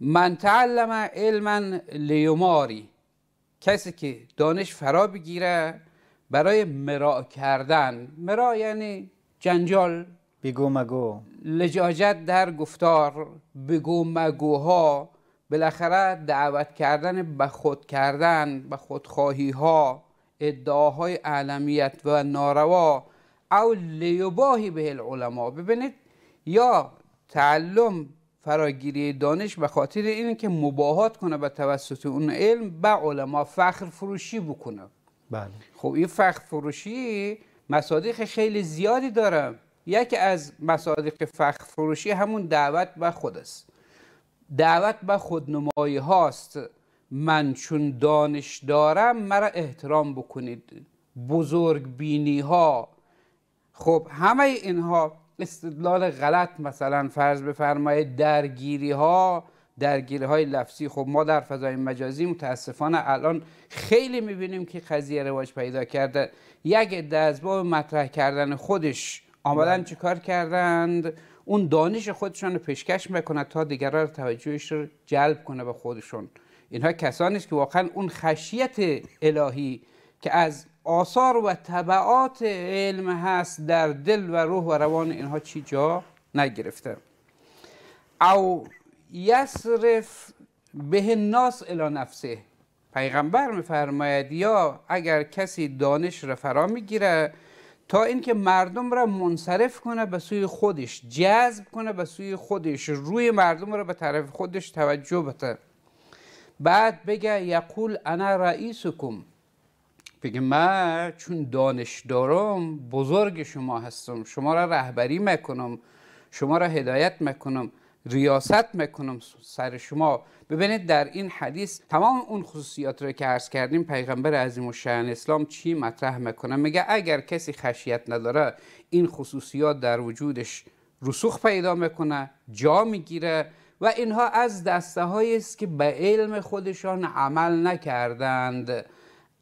من تعلم علما لیماری کسی که دانش فرا بگیره برای مرا کردن مراع یعنی جنجال بگو مگو لجاجت در گفتار بگو مگوها بالاخره دعوت کردن به خود کردن به خودخواهی ها ادعاهای علمیت و ناروا او لیباهی به العلماء ببینید یا تعلم فراگیری دانش به خاطر این که مباهات کنه به توسط اون علم به علما فخر فروشی بکنه بله خب این فخر فروشی مصادیق خیلی زیادی داره یکی از مصادیق فخر فروشی همون دعوت به خود است دعوت به خودنمایی هاست من چون دانش دارم مرا احترام بکنید بزرگ بینی ها خب همه اینها استدلال غلط مثلا فرض بفرمایید درگیری ها درگیری های لفظی خب ما در فضای مجازی متاسفانه الان خیلی میبینیم که قضیه رواج پیدا کرده یک عده از باب مطرح کردن خودش آمدن بله. چیکار کردند اون دانش خودشان رو پیشکش میکنه تا دیگران رو توجهش رو جلب کنه به خودشون اینها کسانی که واقعا اون خشیت الهی که از آثار و طبعات علم هست در دل و روح و روان اینها چی جا نگرفته او یصرف به ناس الی نفسه پیغمبر میفرماید یا اگر کسی دانش را فرا میگیره تا اینکه مردم را منصرف کنه به سوی خودش جذب کنه به سوی خودش روی مردم را به طرف خودش توجه بده بعد بگه یقول انا رئیسکم بگه من چون دانش دارم بزرگ شما هستم شما را رهبری میکنم شما را هدایت میکنم ریاست میکنم سر شما ببینید در این حدیث تمام اون خصوصیات رو که عرض کردیم پیغمبر عظیم و شهن اسلام چی مطرح میکنه میگه اگر کسی خشیت نداره این خصوصیات در وجودش رسوخ پیدا میکنه جا میگیره و اینها از دسته است که به علم خودشان عمل نکردند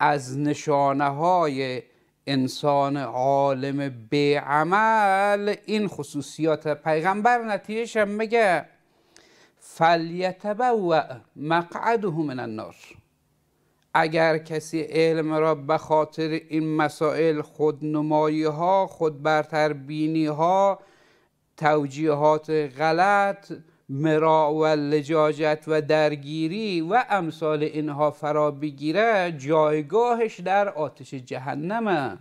از نشانه های انسان عالم بیعمل این خصوصیات پیغمبر نتیجه میگه فلیتبوع مقعده من النار اگر کسی علم را به خاطر این مسائل خودنمایی ها بینی ها توجیهات غلط مراع و لجاجت و درگیری و امثال اینها فرا بگیره جایگاهش در آتش جهنمه